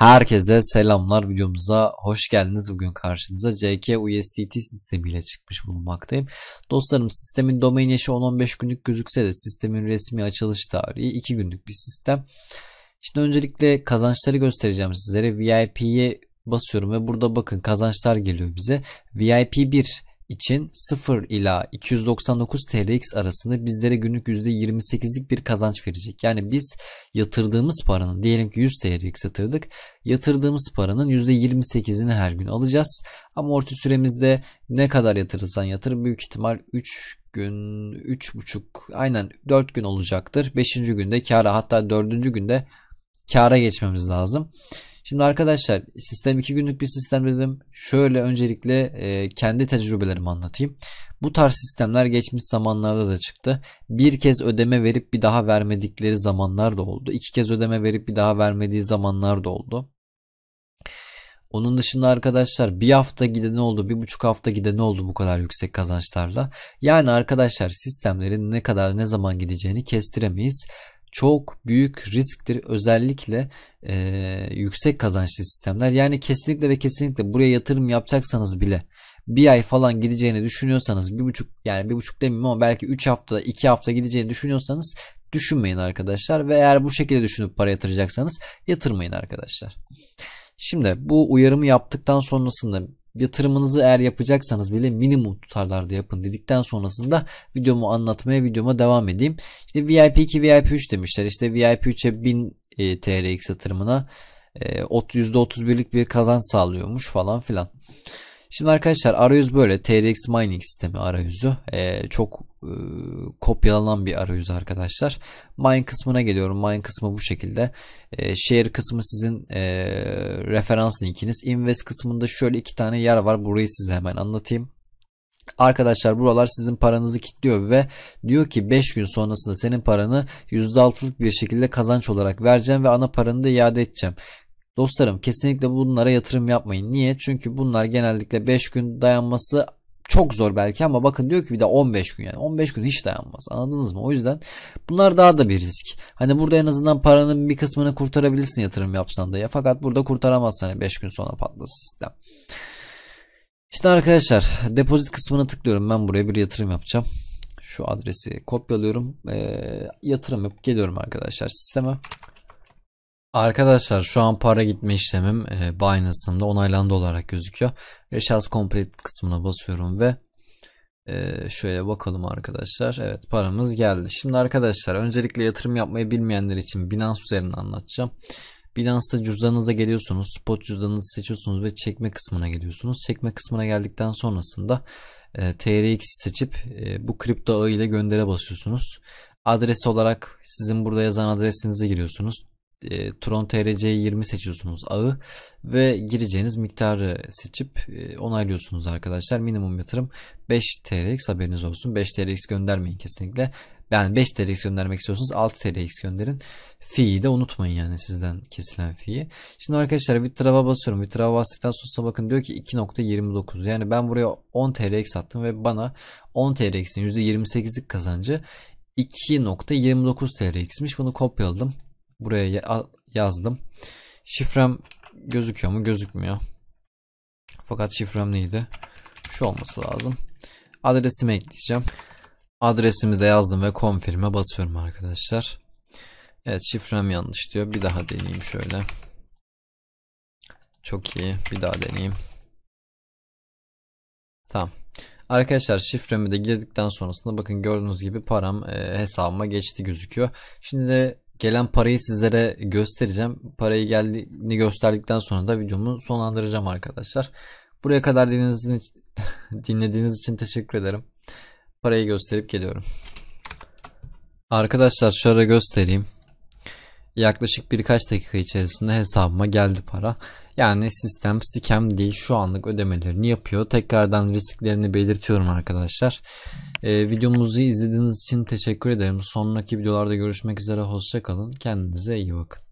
Herkese selamlar videomuza hoş geldiniz. Bugün karşınıza JK USDT sistemiyle çıkmış bulunmaktayım. Dostlarım sistemin domain yaşı 10-15 günlük gözükse de sistemin resmi açılış tarihi 2 günlük bir sistem. Şimdi öncelikle kazançları göstereceğim sizlere. VIP'ye basıyorum ve burada bakın kazançlar geliyor bize. VIP 1 için 0 ila 299 TRX arasında bizlere günlük %28'lik bir kazanç verecek. Yani biz yatırdığımız paranın diyelim ki 100 TRX yatırdık. Yatırdığımız paranın %28'ini her gün alacağız. Ama Amorti süremizde ne kadar yatırırsan yatır büyük ihtimal 3 gün 3,5 aynen 4 gün olacaktır. 5. günde kara hatta 4. günde kara geçmemiz lazım. Şimdi arkadaşlar sistem 2 günlük bir sistem dedim. Şöyle öncelikle e, kendi tecrübelerimi anlatayım. Bu tarz sistemler geçmiş zamanlarda da çıktı. Bir kez ödeme verip bir daha vermedikleri zamanlar da oldu. İki kez ödeme verip bir daha vermediği zamanlar da oldu. Onun dışında arkadaşlar bir hafta gide ne oldu, bir buçuk hafta gide ne oldu bu kadar yüksek kazançlarla. Yani arkadaşlar sistemlerin ne kadar ne zaman gideceğini kestiremeyiz çok büyük risktir özellikle e, yüksek kazançlı sistemler yani kesinlikle ve kesinlikle buraya yatırım yapacaksanız bile bir ay falan gideceğini düşünüyorsanız bir buçuk yani bir buçuk demeyeyim ama belki üç hafta iki hafta gideceğini düşünüyorsanız düşünmeyin arkadaşlar ve eğer bu şekilde düşünüp para yatıracaksanız yatırmayın arkadaşlar. Şimdi bu uyarımı yaptıktan sonrasında yatırımınızı eğer yapacaksanız bile minimum tutarlarda yapın dedikten sonrasında videomu anlatmaya videoma devam edeyim. İşte VIP 2 VIP 3 demişler işte VIP 3'e 1000 e, TRX yatırımına e, %31'lik bir kazanç sağlıyormuş falan filan. Şimdi arkadaşlar arayüz böyle TRX mining sistemi arayüzü. Ee, çok e, kopyalanan bir arayüz arkadaşlar. Mine kısmına geliyorum. Mine kısmı bu şekilde. E, share kısmı sizin e, referans linkiniz. Invest kısmında şöyle iki tane yer var. Burayı size hemen anlatayım. Arkadaşlar buralar sizin paranızı kilitliyor ve diyor ki 5 gün sonrasında senin paranı %6'lık bir şekilde kazanç olarak vereceğim ve ana paranı da iade edeceğim. Dostlarım kesinlikle bunlara yatırım yapmayın. Niye? Çünkü bunlar genellikle 5 gün dayanması çok zor belki ama bakın diyor ki bir de 15 gün yani 15 gün hiç dayanmaz anladınız mı? O yüzden bunlar daha da bir risk. Hani burada en azından paranın bir kısmını kurtarabilirsin yatırım yapsan da ya fakat burada kurtaramazsın hani 5 gün sonra patlar sistem. İşte arkadaşlar depozit kısmına tıklıyorum ben buraya bir yatırım yapacağım. Şu adresi kopyalıyorum e, yatırım yapıp geliyorum arkadaşlar sisteme. Arkadaşlar şu an para gitme işlemim e, Binance'ımda onaylandı olarak gözüküyor. Recharge Complete kısmına basıyorum ve e, şöyle bakalım arkadaşlar. Evet paramız geldi. Şimdi arkadaşlar öncelikle yatırım yapmayı bilmeyenler için Binance üzerine anlatacağım. Binance'da cüzdanınıza geliyorsunuz. Spot cüzdanınızı seçiyorsunuz ve çekme kısmına geliyorsunuz. Çekme kısmına geldikten sonrasında e, TRX seçip e, bu kripto ağı ile göndere basıyorsunuz. Adres olarak sizin burada yazan adresinize giriyorsunuz e, Tron TRC 20 seçiyorsunuz ağı ve gireceğiniz miktarı seçip e, onaylıyorsunuz arkadaşlar. Minimum yatırım 5 TRX haberiniz olsun. 5 TRX göndermeyin kesinlikle. Yani 5 TRX göndermek istiyorsanız 6 TRX gönderin. Fi'yi de unutmayın yani sizden kesilen fi'yi. Şimdi arkadaşlar Vitrav'a basıyorum. Vitrav'a bastıktan sonra bakın diyor ki 2.29. Yani ben buraya 10 TRX attım ve bana 10 TRX'in %28'lik kazancı 2.29 TRX'miş. Bunu kopyaladım buraya yazdım. Şifrem gözüküyor mu? Gözükmüyor. Fakat şifrem neydi? Şu olması lazım. Adresimi ekleyeceğim. Adresimi de yazdım ve confirm'e basıyorum arkadaşlar. Evet şifrem yanlış diyor. Bir daha deneyeyim şöyle. Çok iyi. Bir daha deneyeyim. Tamam. Arkadaşlar şifremi de girdikten sonrasında bakın gördüğünüz gibi param e, hesabıma geçti gözüküyor. Şimdi de gelen parayı sizlere göstereceğim. Parayı geldiğini gösterdikten sonra da videomu sonlandıracağım arkadaşlar. Buraya kadar dinlediğiniz için, teşekkür ederim. Parayı gösterip geliyorum. Arkadaşlar şöyle göstereyim. Yaklaşık birkaç dakika içerisinde hesabıma geldi para. Yani sistem scam değil şu anlık ödemelerini yapıyor. Tekrardan risklerini belirtiyorum arkadaşlar. Arkadaşlar ee, videomuzu izlediğiniz için teşekkür ederim. Sonraki videolarda görüşmek üzere. Hoşçakalın. Kendinize iyi bakın.